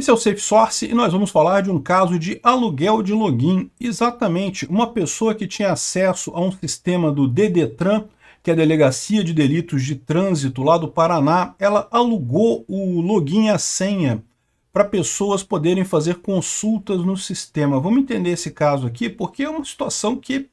Esse é o Safe Source e nós vamos falar de um caso de aluguel de login. Exatamente, uma pessoa que tinha acesso a um sistema do DDTran, que é a Delegacia de Delitos de Trânsito lá do Paraná, ela alugou o login e a senha para pessoas poderem fazer consultas no sistema. Vamos entender esse caso aqui, porque é uma situação que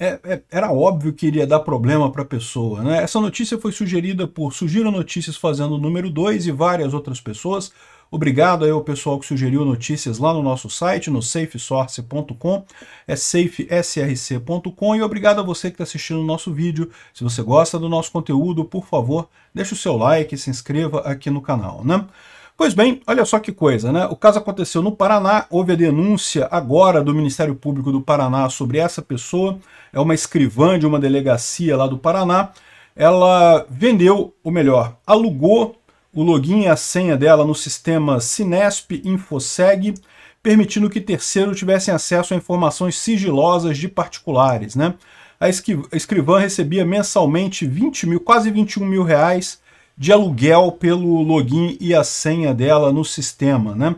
é, é, era óbvio que iria dar problema para a pessoa. Né? Essa notícia foi sugerida por Sugira Notícias Fazendo o número 2 e várias outras pessoas. Obrigado aí ao pessoal que sugeriu notícias lá no nosso site, no safesource.com, é safesrc.com e obrigado a você que está assistindo o nosso vídeo. Se você gosta do nosso conteúdo, por favor, deixe o seu like e se inscreva aqui no canal, né? Pois bem, olha só que coisa, né? O caso aconteceu no Paraná, houve a denúncia agora do Ministério Público do Paraná sobre essa pessoa, é uma escrivã de uma delegacia lá do Paraná, ela vendeu, ou melhor, alugou o login e a senha dela no sistema Sinesp InfoSeg, permitindo que terceiros tivessem acesso a informações sigilosas de particulares. Né? A escrivã recebia mensalmente 20 mil, quase 21 mil reais de aluguel pelo login e a senha dela no sistema. Né?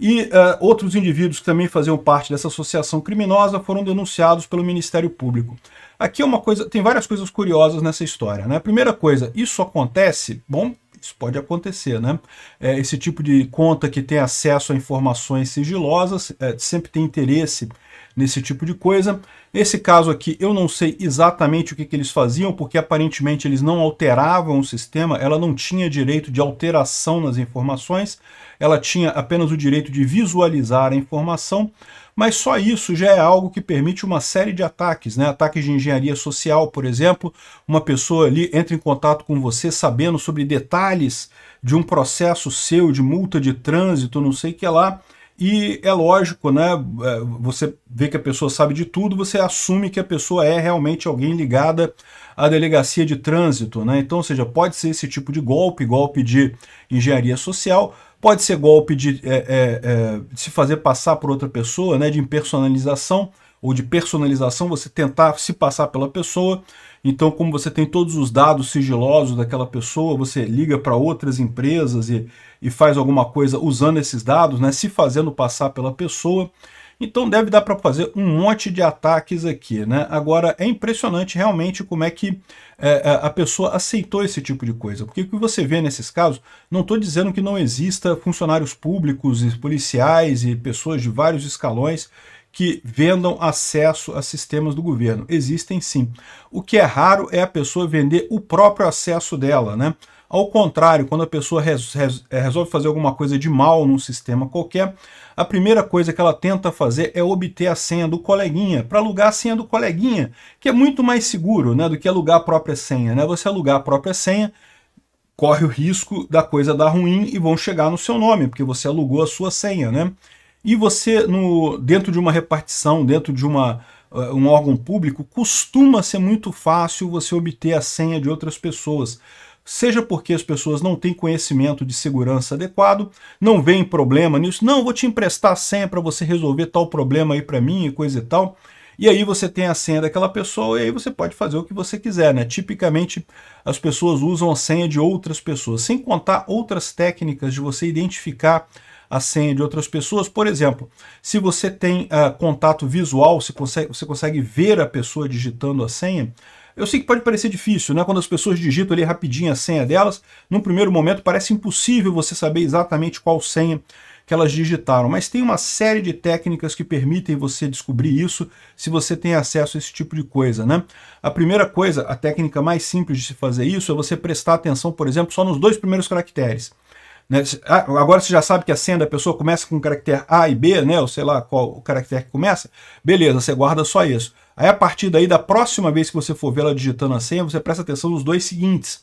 E uh, outros indivíduos que também faziam parte dessa associação criminosa foram denunciados pelo Ministério Público. Aqui é uma coisa, tem várias coisas curiosas nessa história. Né? A primeira coisa, isso acontece, bom, isso pode acontecer, né? É, esse tipo de conta que tem acesso a informações sigilosas é, sempre tem interesse nesse tipo de coisa. Esse caso aqui, eu não sei exatamente o que, que eles faziam, porque aparentemente eles não alteravam o sistema, ela não tinha direito de alteração nas informações, ela tinha apenas o direito de visualizar a informação, mas só isso já é algo que permite uma série de ataques, né? ataques de engenharia social, por exemplo, uma pessoa ali entra em contato com você sabendo sobre detalhes de um processo seu de multa de trânsito, não sei o que lá, e é lógico, né? É, você vê que a pessoa sabe de tudo, você assume que a pessoa é realmente alguém ligada à delegacia de trânsito, né? Então, ou seja, pode ser esse tipo de golpe, golpe de engenharia social, pode ser golpe de, é, é, é, de se fazer passar por outra pessoa, né? De impersonalização ou de personalização, você tentar se passar pela pessoa. Então, como você tem todos os dados sigilosos daquela pessoa, você liga para outras empresas e, e faz alguma coisa usando esses dados, né, se fazendo passar pela pessoa. Então deve dar para fazer um monte de ataques aqui, né? Agora, é impressionante realmente como é que é, é, a pessoa aceitou esse tipo de coisa. Porque o que você vê nesses casos, não estou dizendo que não exista funcionários públicos e policiais e pessoas de vários escalões que vendam acesso a sistemas do governo. Existem sim. O que é raro é a pessoa vender o próprio acesso dela, né? Ao contrário, quando a pessoa eh, resolve fazer alguma coisa de mal num sistema qualquer, a primeira coisa que ela tenta fazer é obter a senha do coleguinha, para alugar a senha do coleguinha, que é muito mais seguro né, do que alugar a própria senha. Né? Você alugar a própria senha, corre o risco da coisa dar ruim e vão chegar no seu nome, porque você alugou a sua senha. né? E você, no, dentro de uma repartição, dentro de uma, uh, um órgão público, costuma ser muito fácil você obter a senha de outras pessoas. Seja porque as pessoas não têm conhecimento de segurança adequado, não veem problema nisso, não, vou te emprestar a senha para você resolver tal problema aí para mim e coisa e tal. E aí você tem a senha daquela pessoa e aí você pode fazer o que você quiser, né? Tipicamente as pessoas usam a senha de outras pessoas, sem contar outras técnicas de você identificar a senha de outras pessoas. Por exemplo, se você tem uh, contato visual, se consegue, você consegue ver a pessoa digitando a senha, eu sei que pode parecer difícil, né? Quando as pessoas digitam ali rapidinho a senha delas, num primeiro momento parece impossível você saber exatamente qual senha que elas digitaram, mas tem uma série de técnicas que permitem você descobrir isso se você tem acesso a esse tipo de coisa, né? A primeira coisa, a técnica mais simples de se fazer isso é você prestar atenção, por exemplo, só nos dois primeiros caracteres. Né? Ah, agora você já sabe que a senha da pessoa começa com o caractere A e B, né? ou sei lá qual o caractere que começa. Beleza, você guarda só isso. Aí a partir daí, da próxima vez que você for vê ela digitando a senha, você presta atenção nos dois seguintes.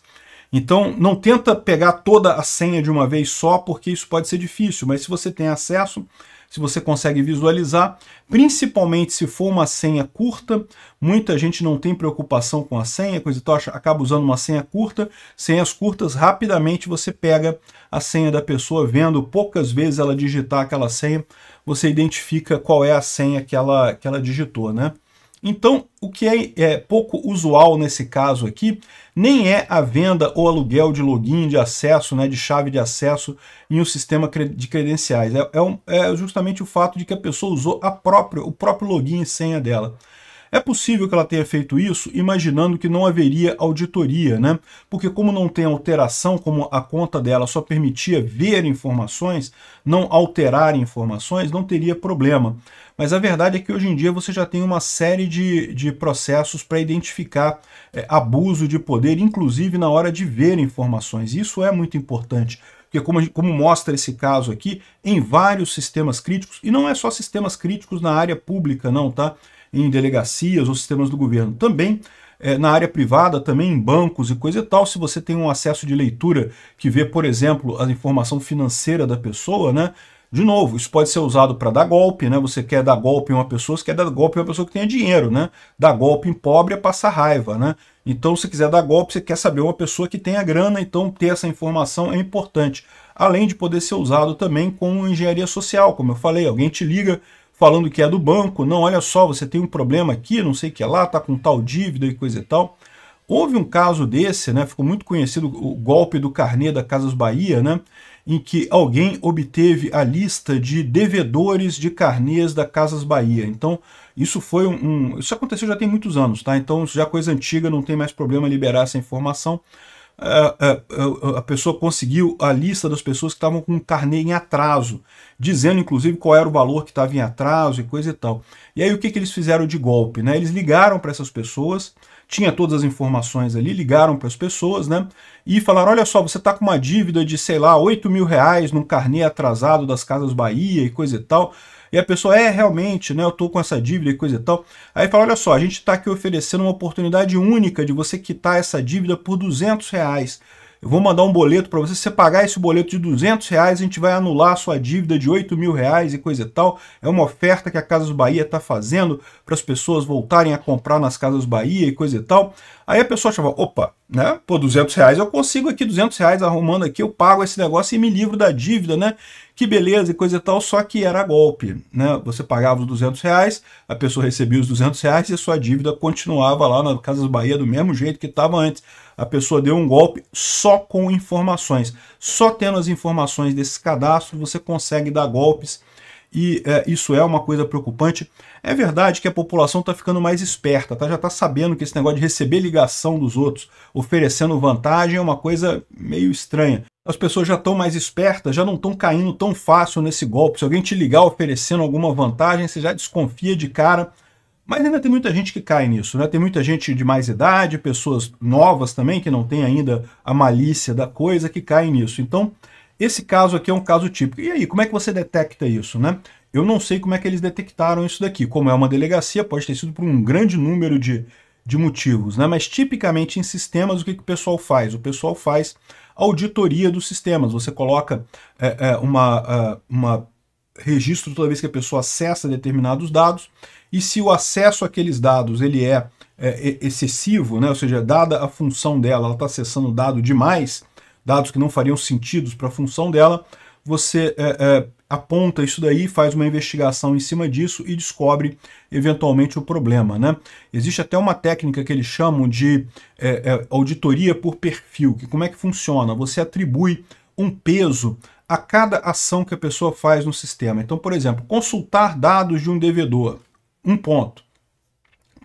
Então, não tenta pegar toda a senha de uma vez só, porque isso pode ser difícil, mas se você tem acesso, se você consegue visualizar, principalmente se for uma senha curta, muita gente não tem preocupação com a senha, coisa e tal, acaba usando uma senha curta, senhas curtas, rapidamente você pega a senha da pessoa, vendo poucas vezes ela digitar aquela senha, você identifica qual é a senha que ela, que ela digitou, né? Então, o que é, é, pouco usual nesse caso aqui, nem é a venda ou aluguel de login de acesso, né, de chave de acesso em um sistema de credenciais. É, é, é justamente o fato de que a pessoa usou a própria, o próprio login e senha dela. É possível que ela tenha feito isso imaginando que não haveria auditoria, né? Porque como não tem alteração, como a conta dela só permitia ver informações, não alterar informações, não teria problema. Mas a verdade é que hoje em dia você já tem uma série de, de processos para identificar é, abuso de poder, inclusive na hora de ver informações. Isso é muito importante porque como, como, mostra esse caso aqui, em vários sistemas críticos, e não é só sistemas críticos na área pública não, tá? em delegacias ou sistemas do governo. Também é, na área privada, também em bancos e coisa e tal, se você tem um acesso de leitura que vê, por exemplo, a informação financeira da pessoa, né? De novo, isso pode ser usado para dar golpe, né? Você quer dar golpe em uma pessoa, você quer dar golpe em uma pessoa que tenha dinheiro, né? Dar golpe em pobre é passar raiva, né? Então, se quiser dar golpe, você quer saber uma pessoa que tenha grana, então ter essa informação é importante. Além de poder ser usado também com engenharia social, como eu falei, alguém te liga falando que é do banco, não, olha só, você tem um problema aqui, não sei o que lá, tá com tal dívida e coisa e tal. Houve um caso desse, né, ficou muito conhecido o golpe do carnê da Casas Bahia, né, em que alguém obteve a lista de devedores de carnês da Casas Bahia. Então, isso foi um, um isso aconteceu já tem muitos anos, tá? Então, isso já é coisa antiga, não tem mais problema liberar essa informação a, é, é, é, a, pessoa conseguiu a lista das pessoas que estavam com o carnê em atraso, dizendo inclusive qual era o valor que estava em atraso e coisa e tal. E aí o que, que eles fizeram de golpe? Né? Eles ligaram para essas pessoas, tinha todas as informações ali, ligaram para as pessoas né? e falaram, olha só, você está com uma dívida de, sei lá, 8 mil reais num carnê atrasado das Casas Bahia e coisa e tal, e a pessoa, é, realmente, né, eu tô com essa dívida e coisa e tal. Aí fala, olha só, a gente está aqui oferecendo uma oportunidade única de você quitar essa dívida por 200 reais. Eu vou mandar um boleto para você, se você pagar esse boleto de 200 reais, a gente vai anular a sua dívida de 8 mil reais e coisa e tal. É uma oferta que a Casas Bahia está fazendo para as pessoas voltarem a comprar nas Casas Bahia e coisa e tal. Aí a pessoa chama, opa, né? Pô, 200 reais, eu consigo aqui 200 reais arrumando aqui, eu pago esse negócio e me livro da dívida, né? Que beleza e coisa e tal, só que era golpe, né? Você pagava os 200 reais, a pessoa recebia os 200 reais e a sua dívida continuava lá na Casas Bahia do mesmo jeito que estava antes. A pessoa deu um golpe só com informações. Só tendo as informações desse cadastro, você consegue dar golpes e é, isso é uma coisa preocupante. É verdade que a população está ficando mais esperta, tá? já está sabendo que esse negócio de receber ligação dos outros, oferecendo vantagem, é uma coisa meio estranha. As pessoas já estão mais espertas, já não estão caindo tão fácil nesse golpe. Se alguém te ligar oferecendo alguma vantagem, você já desconfia de cara. Mas ainda tem muita gente que cai nisso, né? Tem muita gente de mais idade, pessoas novas também, que não tem ainda a malícia da coisa, que cai nisso. Então, esse caso aqui é um caso típico. E aí, como é que você detecta isso, né? Eu não sei como é que eles detectaram isso daqui. Como é uma delegacia, pode ter sido por um grande número de, de motivos, né? Mas tipicamente em sistemas, o que, que o pessoal faz? O pessoal faz auditoria dos sistemas. Você coloca é, é, uma, é, uma registro toda vez que a pessoa acessa determinados dados, e se o acesso àqueles dados ele é, é, é excessivo, né? ou seja, dada a função dela, ela está acessando dado demais, dados que não fariam sentido para a função dela, você é, é, aponta isso daí, faz uma investigação em cima disso e descobre eventualmente o problema. Né? Existe até uma técnica que eles chamam de é, é, auditoria por perfil, que como é que funciona? Você atribui um peso a cada ação que a pessoa faz no sistema. Então, por exemplo, consultar dados de um devedor, um ponto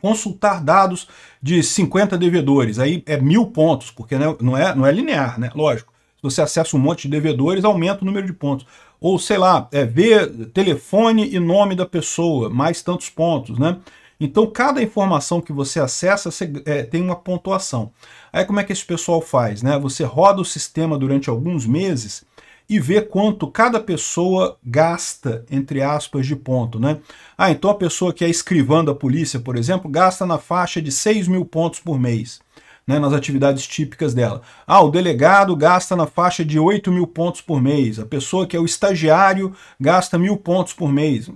consultar dados de 50 devedores. Aí é mil pontos, porque é, não é, não é linear, né? Lógico. Se você acessa um monte de devedores, aumenta o número de pontos. Ou, sei lá, é ver telefone e nome da pessoa, mais tantos pontos, né? Então, cada informação que você acessa você, é, tem uma pontuação. Aí, como é que esse pessoal faz? Né? Você roda o sistema durante alguns meses e ver quanto cada pessoa gasta, entre aspas, de ponto, né? Ah, então a pessoa que é escrivã da polícia, por exemplo, gasta na faixa de 6 mil pontos por mês, né, nas atividades típicas dela. Ah, o delegado gasta na faixa de 8 mil pontos por mês, a pessoa que é o estagiário gasta mil pontos por mês,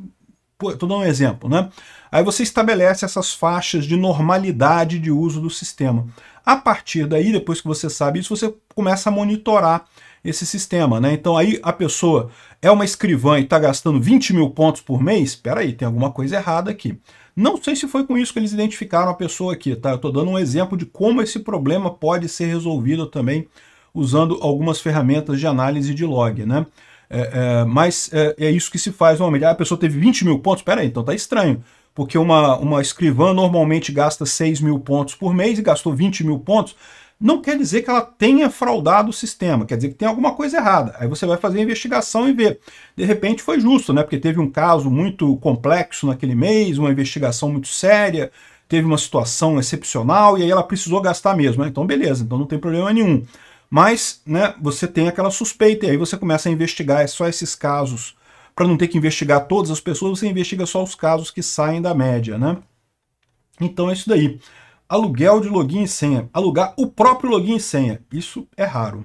Estou dando um exemplo, né? Aí você estabelece essas faixas de normalidade de uso do sistema. A partir daí, depois que você sabe isso, você começa a monitorar esse sistema, né? Então aí a pessoa é uma escrivã e está gastando 20 mil pontos por mês? Espera aí, tem alguma coisa errada aqui. Não sei se foi com isso que eles identificaram a pessoa aqui, tá? Eu estou dando um exemplo de como esse problema pode ser resolvido também usando algumas ferramentas de análise de log, né? É, é, mas é, é, isso que se faz normalmente. Ah, a pessoa teve 20 mil pontos, peraí, então tá estranho. Porque uma, uma escrivã normalmente gasta 6 mil pontos por mês e gastou 20 mil pontos. Não quer dizer que ela tenha fraudado o sistema, quer dizer que tem alguma coisa errada. Aí você vai fazer a investigação e ver. De repente foi justo, né? Porque teve um caso muito complexo naquele mês, uma investigação muito séria, teve uma situação excepcional e aí ela precisou gastar mesmo. Né? Então, beleza, então não tem problema nenhum. Mas né, você tem aquela suspeita e aí você começa a investigar é só esses casos. Para não ter que investigar todas as pessoas, você investiga só os casos que saem da média. Né? Então é isso daí. Aluguel de login e senha. Alugar o próprio login e senha. Isso é raro